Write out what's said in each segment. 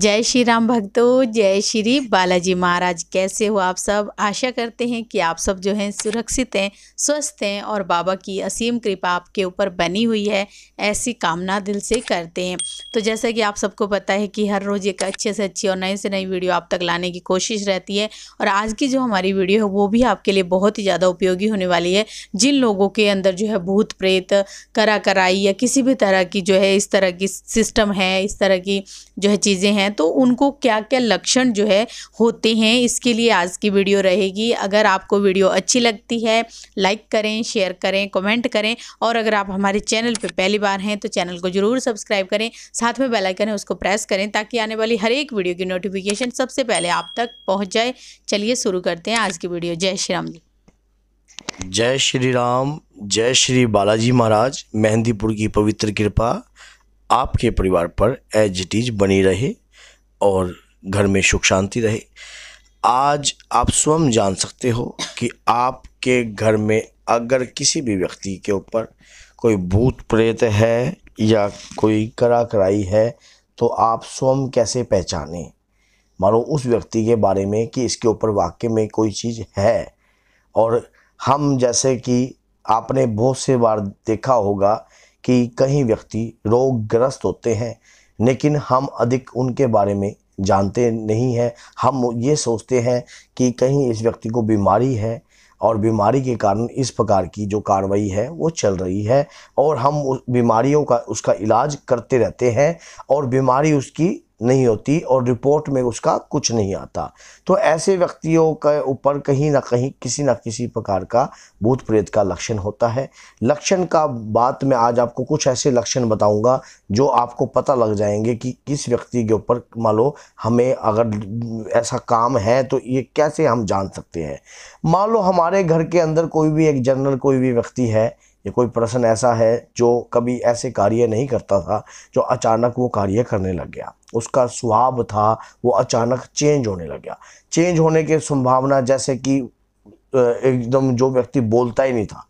जय श्री राम भक्तों जय श्री बालाजी महाराज कैसे हो आप सब आशा करते हैं कि आप सब जो हैं सुरक्षित हैं स्वस्थ हैं और बाबा की असीम कृपा आपके ऊपर बनी हुई है ऐसी कामना दिल से करते हैं तो जैसा कि आप सबको पता है कि हर रोज़ एक अच्छे से अच्छी और नए से नई वीडियो आप तक लाने की कोशिश रहती है और आज की जो हमारी वीडियो है वो भी आपके लिए बहुत ही ज़्यादा उपयोगी होने वाली है जिन लोगों के अंदर जो है भूत प्रेत करा कराई या किसी भी तरह की जो है इस तरह की सिस्टम है इस तरह की जो है चीज़ें हैं हैं तो उनको क्या क्या लक्षण जो है होते हैं इसके लिए आज की वीडियो रहेगी अगर आपको वीडियो अच्छी लगती है लाइक करें शेयर करें कमेंट करें और अगर आप हमारे चैनल पर पहली बार हैं तो चैनल को ज़रूर सब्सक्राइब करें साथ में बेलाइकन है उसको प्रेस करें ताकि आने वाली हर एक वीडियो की नोटिफिकेशन सबसे पहले आप तक पहुँच जाए चलिए शुरू करते हैं आज की वीडियो जय श्री राम जी जय श्री राम जय श्री बालाजी महाराज मेहंदीपुर की पवित्र कृपा आपके परिवार पर एज इट इज बनी रहे और घर में सुख शांति रहे आज आप स्वयं जान सकते हो कि आपके घर में अगर किसी भी व्यक्ति के ऊपर कोई भूत प्रेत है या कोई करा कराई है तो आप स्वयं कैसे पहचाने मानो उस व्यक्ति के बारे में कि इसके ऊपर वाक्य में कोई चीज़ है और हम जैसे कि आपने बहुत से बार देखा होगा कि कहीं व्यक्ति रोगग्रस्त होते हैं लेकिन हम अधिक उनके बारे में जानते नहीं हैं हम ये सोचते हैं कि कहीं इस व्यक्ति को बीमारी है और बीमारी के कारण इस प्रकार की जो कार्रवाई है वो चल रही है और हम उस बीमारियों का उसका इलाज करते रहते हैं और बीमारी उसकी नहीं होती और रिपोर्ट में उसका कुछ नहीं आता तो ऐसे व्यक्तियों के ऊपर कहीं ना कहीं किसी ना किसी प्रकार का भूत प्रेत का लक्षण होता है लक्षण का बात मैं आज आपको कुछ ऐसे लक्षण बताऊंगा जो आपको पता लग जाएंगे कि किस व्यक्ति के ऊपर मान लो हमें अगर ऐसा काम है तो ये कैसे हम जान सकते हैं मान लो हमारे घर के अंदर कोई भी एक जनरल कोई भी व्यक्ति है या कोई पर्सन ऐसा है जो कभी ऐसे कार्य नहीं करता था जो अचानक वो कार्य करने लग गया उसका स्वभाव था वो अचानक चेंज होने लग गया चेंज होने की संभावना जैसे कि एकदम जो व्यक्ति बोलता ही नहीं था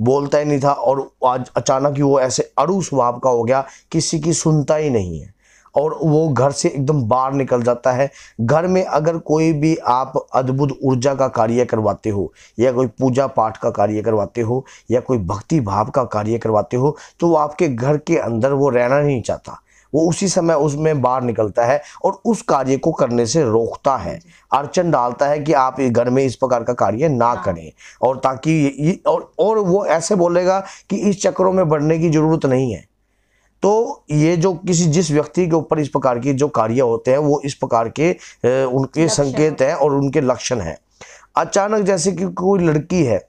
बोलता ही नहीं था और आज अचानक ही वो ऐसे अड़ू स्वभाव का हो गया किसी की सुनता ही नहीं है और वो घर से एकदम बाहर निकल जाता है घर में अगर कोई भी आप अद्भुत ऊर्जा का कार्य करवाते हो या कोई पूजा पाठ का कार्य करवाते हो या कोई भक्ति भाव का कार्य करवाते हो तो वो आपके घर के अंदर वो रहना नहीं चाहता वो उसी समय उसमें बाहर निकलता है और उस कार्य को करने से रोकता है अड़चन डालता है कि आप घर में इस प्रकार का कार्य ना हाँ। करें और ताकि और और वो ऐसे बोलेगा कि इस चक्रों में बढ़ने की ज़रूरत नहीं है तो ये जो किसी जिस व्यक्ति के ऊपर इस प्रकार की जो कार्य होते हैं वो इस प्रकार के उनके संकेत हैं और उनके लक्षण हैं अचानक जैसे कि कोई लड़की है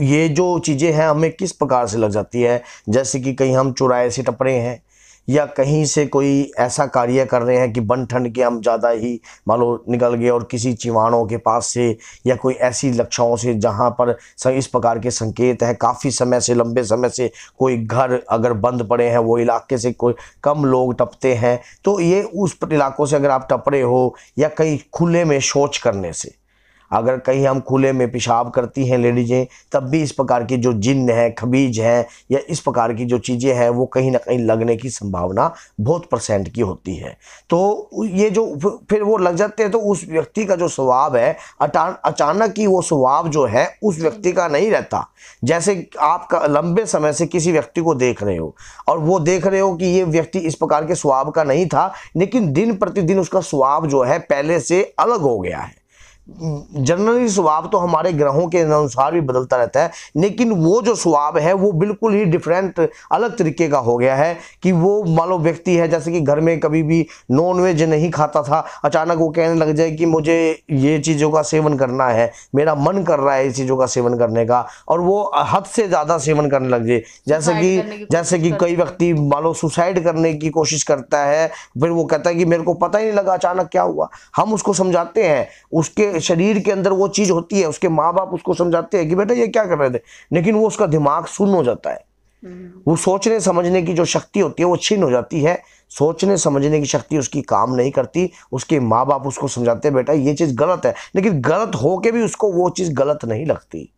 ये जो चीज़ें हैं हमें किस प्रकार से लग जाती है जैसे कि कहीं हम चुराए से टपरे हैं या कहीं से कोई ऐसा कार्य कर रहे हैं कि बन ठंड के हम ज़्यादा ही मान लो निकल गए और किसी चिवाणों के पास से या कोई ऐसी लक्षणों से जहाँ पर इस प्रकार के संकेत हैं काफ़ी समय से लंबे समय से कोई घर अगर बंद पड़े हैं वो इलाके से कोई कम लोग टपते हैं तो ये उस इलाकों से अगर आप टप रहे हो या कहीं खुले में शौच करने से अगर कहीं हम खुले में पेशाब करती हैं लेडीजें तब भी इस प्रकार की जो जिन्न है खबीज है या इस प्रकार की जो चीज़ें हैं वो कहीं ना कहीं लगने की संभावना बहुत परसेंट की होती है तो ये जो फिर वो लग जाते हैं तो उस व्यक्ति का जो स्वभाव है अचानक ही वो स्वभाव जो है उस व्यक्ति का नहीं रहता जैसे आप लंबे समय से किसी व्यक्ति को देख रहे हो और वो देख रहे हो कि ये व्यक्ति इस प्रकार के स्वभाव का नहीं था लेकिन दिन प्रतिदिन उसका स्वभाव जो है पहले से अलग हो गया है जनरली स्वभाव तो हमारे ग्रहों के अनुसार भी बदलता रहता है लेकिन वो जो स्वभाव है वो बिल्कुल ही डिफरेंट अलग तरीके का हो गया है कि वो मान लो व्यक्ति है जैसे कि घर में कभी भी नॉन वेज नहीं खाता था अचानक वो कहने लग जाए कि मुझे ये चीज़ों का सेवन करना है मेरा मन कर रहा है इस चीज़ों का सेवन करने का और वो हद से ज़्यादा सेवन करने लग जाए जैसे कि जैसे कि कई व्यक्ति मान लो सुसाइड करने की कोशिश करता है फिर वो कहता है कि मेरे को पता ही नहीं लगा अचानक क्या हुआ हम उसको समझाते हैं उसके शरीर के अंदर वो चीज़ होती है उसके माँ बाप उसको समझाते हैं कि बेटा ये क्या कर रहे थे लेकिन वो उसका दिमाग सुन हो जाता है हम्म। वो सोचने समझने की जो शक्ति होती है वो छीन हो जाती है सोचने समझने की शक्ति उसकी काम नहीं करती उसके माँ बाप उसको समझाते हैं बेटा ये चीज़ गलत है लेकिन गलत हो के भी उसको वो चीज़ गलत नहीं लगती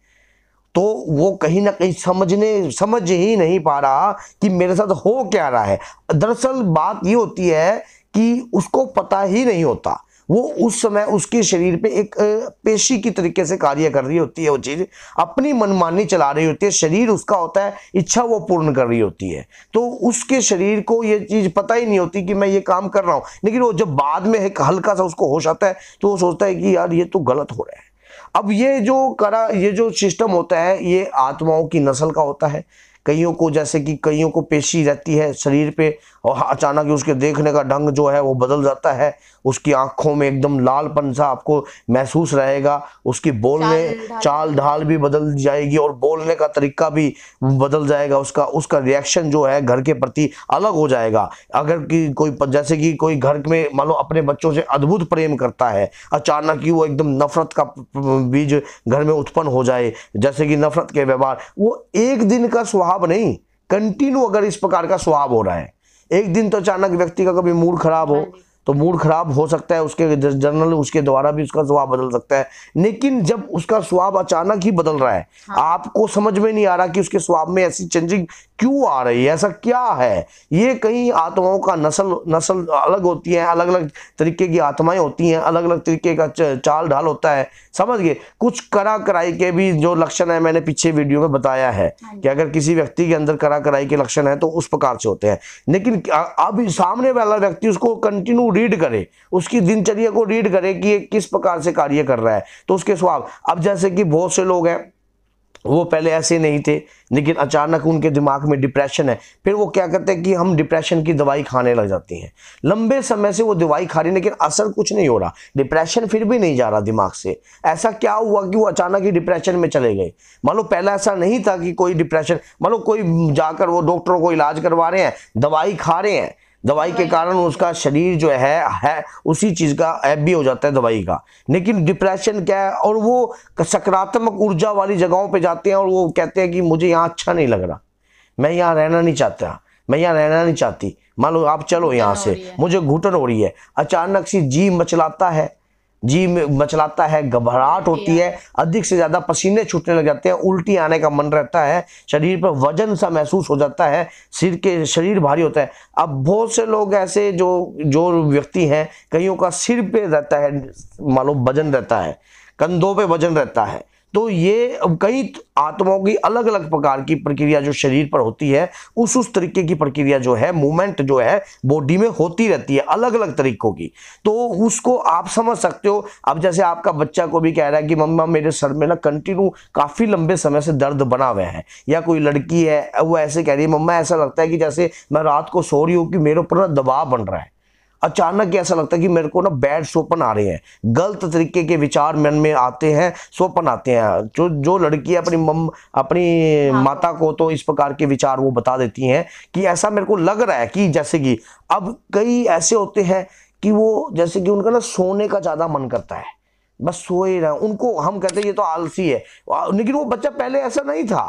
तो वो कहीं ना कहीं समझने समझ ही नहीं पा रहा कि मेरे साथ हो क्या रहा है दरअसल बात ये होती है कि उसको पता ही नहीं होता वो उस समय उसके शरीर पे एक पेशी की तरीके से कार्य कर रही होती है वो चीज़ अपनी मनमानी चला रही होती है शरीर उसका होता है इच्छा वो पूर्ण कर रही होती है तो उसके शरीर को ये चीज़ पता ही नहीं होती कि मैं ये काम कर रहा हूं लेकिन वो जब बाद में एक हल्का सा उसको होश आता है तो वो सोचता है कि यार ये तो गलत हो रहा है अब ये जो करा ये जो सिस्टम होता है ये आत्माओं की नस्ल का होता है कईयों को जैसे कि कईयों को पेशी रहती है शरीर पे और हाँ, अचानक ही उसके देखने का ढंग जो है वो बदल जाता है उसकी आंखों में एकदम लालपन सा आपको महसूस रहेगा उसकी बोलने चाल ढाल भी बदल जाएगी और बोलने का तरीका भी बदल जाएगा उसका उसका रिएक्शन जो है घर के प्रति अलग हो जाएगा अगर कि कोई जैसे कि कोई घर में मान लो अपने बच्चों से अद्भुत प्रेम करता है अचानक ही वो एकदम नफरत का बीज घर में उत्पन्न हो जाए जैसे कि नफरत के व्यवहार वो एक दिन का स्वभाव नहीं कंटिन्यू अगर इस प्रकार का स्वभाव हो रहा है एक दिन तो अचानक व्यक्ति का कभी मूड खराब हो हाँ तो मूड खराब हो सकता है उसके जनरल उसके द्वारा भी उसका स्वाब बदल सकता है लेकिन जब उसका स्वाब अचानक ही बदल रहा है हाँ। आपको समझ में नहीं आ रहा कि उसके स्वाब में ऐसी चेंजिंग क्यों आ रही है ऐसा क्या है ये कई आत्माओं का नस्ल नस्ल अलग होती है अलग अलग तरीके की आत्माएं होती हैं अलग अलग तरीके का चाल ढाल होता है समझ गए कुछ करा कराई के भी जो लक्षण है मैंने पीछे वीडियो में बताया है हाँ कि अगर किसी व्यक्ति के अंदर करा कराई के लक्षण है तो उस प्रकार से होते हैं लेकिन अब सामने वाला व्यक्ति उसको कंटिन्यू रीड करे उसकी दिनचर्या को रीड करे कि ये किस प्रकार से कार्य कर रहा है तो उसके स्वभाव अब जैसे कि बहुत से लोग हैं वो पहले ऐसे नहीं थे लेकिन अचानक उनके दिमाग में डिप्रेशन है फिर वो क्या करते हैं कि हम डिप्रेशन की दवाई खाने लग जाती हैं लंबे समय से वो दवाई खा रही लेकिन असर कुछ नहीं हो रहा डिप्रेशन फिर भी नहीं जा रहा दिमाग से ऐसा क्या हुआ कि वो अचानक ही डिप्रेशन में चले गए मान लो पहला ऐसा नहीं था कि कोई डिप्रेशन मान लो कोई जाकर वो डॉक्टरों को इलाज करवा रहे हैं दवाई खा रहे हैं दवाई के कारण उसका शरीर जो है है उसी चीज़ का ऐप भी हो जाता है दवाई का लेकिन डिप्रेशन क्या है और वो सकारात्मक ऊर्जा वाली जगहों पे जाते हैं और वो कहते हैं कि मुझे यहाँ अच्छा नहीं लग रहा मैं यहाँ रहना नहीं चाहता मैं यहाँ रहना नहीं चाहती मान लो आप चलो यहाँ से मुझे घुटन हो रही है अचानक सी जी मचलाता है जी मचलाता है घबराहट होती है अधिक से ज्यादा पसीने छूटने लग जाते हैं उल्टी आने का मन रहता है शरीर पर वजन सा महसूस हो जाता है सिर के शरीर भारी होता है अब बहुत से लोग ऐसे जो जो व्यक्ति हैं कईयों का सिर पे रहता है मान लो वजन रहता है कंधों पे वजन रहता है तो ये कई आत्माओं की अलग अलग प्रकार की प्रक्रिया जो शरीर पर होती है उस उस तरीके की प्रक्रिया जो है मूवमेंट जो है बॉडी में होती रहती है अलग अलग तरीकों की तो उसको आप समझ सकते हो अब जैसे आपका बच्चा को भी कह रहा है कि मम्मा मेरे सर में ना कंटिन्यू काफ़ी लंबे समय से दर्द बना हुआ है या कोई लड़की है वो ऐसे कह रही है मम्मा ऐसा लगता है कि जैसे मैं रात को सो रही हूँ कि मेरे ऊपर ना दबाव बन रहा है अचानक ऐसा लगता है कि मेरे को ना बैड सोपन आ रहे हैं गलत तरीके के विचार मन में आते हैं सोपन आते हैं जो जो लड़की अपनी मम अपनी हाँ। माता को तो इस प्रकार के विचार वो बता देती हैं कि ऐसा मेरे को लग रहा है कि जैसे कि अब कई ऐसे होते हैं कि वो जैसे कि उनका ना सोने का ज़्यादा मन करता है बस सो ही रहे उनको हम कहते हैं ये तो आलसी है लेकिन वो बच्चा पहले ऐसा नहीं था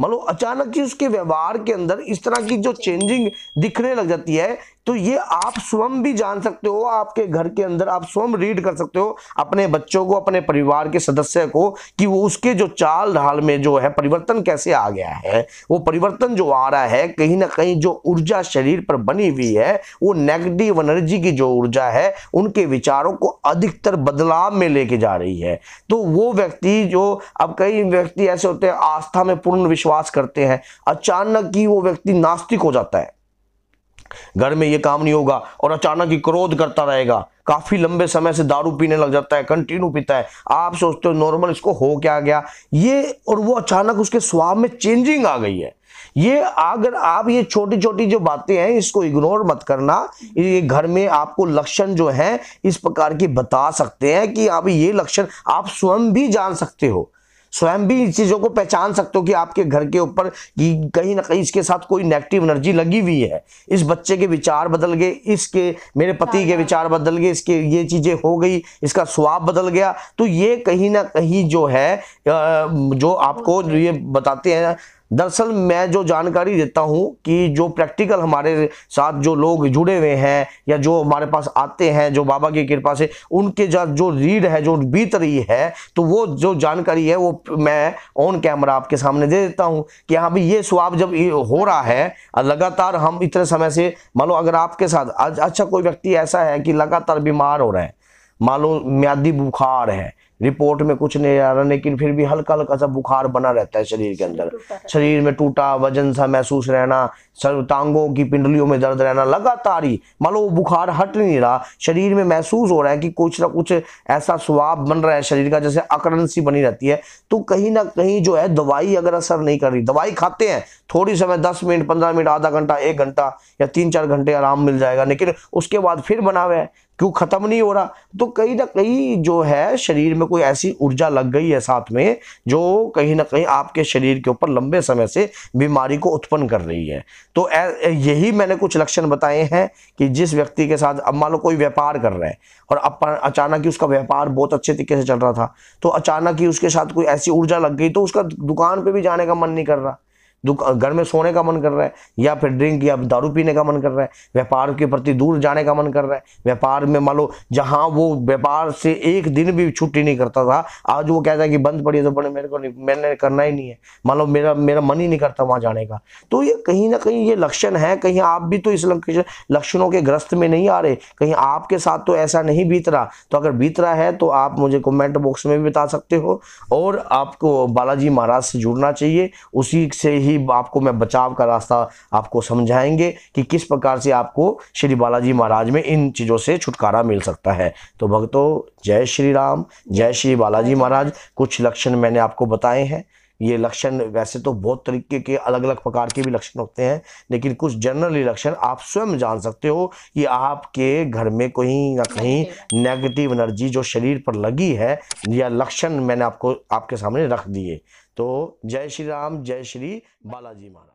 मान मतलब लो अचानक ही उसके व्यवहार के अंदर इस तरह की जो चेंजिंग दिखने लग जाती है तो ये आप स्वयं भी जान सकते हो आपके घर के अंदर आप स्वयं रीड कर सकते हो अपने बच्चों को अपने परिवार के सदस्य को कि वो उसके जो चाल ढाल में जो है परिवर्तन कैसे आ गया है वो परिवर्तन जो आ रहा है कहीं ना कहीं जो ऊर्जा शरीर पर बनी हुई है वो नेगेटिव एनर्जी की जो ऊर्जा है उनके विचारों को अधिकतर बदलाव में लेके जा रही है तो वो व्यक्ति जो अब कई व्यक्ति ऐसे होते हैं आस्था में पूर्ण विश्वास करते हैं अचानक ही वो व्यक्ति नास्तिक हो जाता है घर में ये काम नहीं होगा और अचानक ही क्रोध करता रहेगा काफी लंबे समय से दारू पीने लग जाता है कंटिन्यू पीता है आप सोचते हो नॉर्मल इसको हो क्या गया ये और वो अचानक उसके स्वभाव में चेंजिंग आ गई है ये अगर आप ये छोटी छोटी जो बातें हैं इसको इग्नोर मत करना ये घर में आपको लक्षण जो है इस प्रकार की बता सकते हैं कि आप ये लक्षण आप स्वयं भी जान सकते हो स्वयं भी इन चीज़ों को पहचान सकते हो कि आपके घर के ऊपर कहीं ना कहीं इसके साथ कोई नेगेटिव एनर्जी लगी हुई है इस बच्चे के विचार बदल गए इसके मेरे पति के हाँ, हाँ। विचार बदल गए इसके ये चीज़ें हो गई इसका स्वाब बदल गया तो ये कहीं ना कहीं जो है जो आपको ये बताते हैं दरअसल मैं जो जानकारी देता हूँ कि जो प्रैक्टिकल हमारे साथ जो लोग जुड़े हुए हैं या जो हमारे पास आते हैं जो बाबा की कृपा से उनके जो रीड है जो बीत रही है तो वो जो जानकारी है वो मैं ऑन कैमरा आपके सामने दे देता हूँ कि हाँ भाई ये स्वाब जब हो रहा है लगातार हम इतने समय से मान लो अगर आपके साथ अच्छा कोई व्यक्ति ऐसा है कि लगातार बीमार हो रहा है मान लो म्यादी बुखार है रिपोर्ट में कुछ नहीं आ रहा लेकिन फिर भी हल्का हल्का सा बुखार बना रहता है शरीर के अंदर शरीर में टूटा वजन सा महसूस रहना सर टांगों की पिंडलियों में दर्द रहना लगातार ही मान लो वो बुखार हट नहीं रहा शरीर में महसूस हो रहा है कि कुछ ना कुछ ऐसा स्वाब बन रहा है शरीर का जैसे अकड़न सी बनी रहती है तो कहीं ना कहीं जो है दवाई अगर असर नहीं कर रही दवाई खाते हैं थोड़ी समय दस मिनट पंद्रह मिनट आधा घंटा एक घंटा या तीन चार घंटे आराम मिल जाएगा लेकिन उसके बाद फिर बना हुआ है क्यों ख़त्म नहीं हो रहा तो कहीं ना कहीं जो है शरीर में कोई ऐसी ऊर्जा लग गई है साथ में जो कहीं ना कहीं आपके शरीर के ऊपर लंबे समय से बीमारी को उत्पन्न कर रही है तो यही मैंने कुछ लक्षण बताए हैं कि जिस व्यक्ति के साथ अब मान लो कोई व्यापार कर रहा है और अब अचानक ही उसका व्यापार बहुत अच्छे तरीके से चल रहा था तो अचानक ही उसके साथ कोई ऐसी ऊर्जा लग गई तो उसका दुकान पर भी जाने का मन नहीं कर रहा घर में सोने का मन कर रहा है या फिर ड्रिंक या दारू पीने का मन कर रहा है व्यापार के प्रति दूर जाने का मन कर रहा है व्यापार में मान लो जहाँ वो व्यापार से एक दिन भी छुट्टी नहीं करता था आज वो कहता है कि बंद पड़ी है तो बड़े मेरे को मैंने करना ही नहीं है मान लो मेरा मेरा मन ही नहीं करता वहाँ जाने का तो ये कहीं ना कहीं ये लक्षण है कहीं आप भी तो इस लक्षणों के ग्रस्त में नहीं आ रहे कहीं आपके साथ तो ऐसा नहीं बीत रहा तो अगर बीत रहा है तो आप मुझे कमेंट बॉक्स में भी बता सकते हो और आपको बालाजी महाराज से जुड़ना चाहिए उसी से ही यही आपको मैं बचाव का रास्ता आपको समझाएंगे कि किस प्रकार से आपको श्री बालाजी महाराज में इन चीज़ों से छुटकारा मिल सकता है तो भक्तों जय श्री राम जय श्री बालाजी महाराज कुछ लक्षण मैंने आपको बताए हैं ये लक्षण वैसे तो बहुत तरीके के अलग अलग प्रकार के भी लक्षण होते हैं लेकिन कुछ जनरली लक्षण आप स्वयं जान सकते हो कि आपके घर में कहीं ना कहीं नेगेटिव एनर्जी जो शरीर पर लगी है या लक्षण मैंने आपको आपके सामने रख दिए तो जय श्री राम जय श्री बालाजी महाराज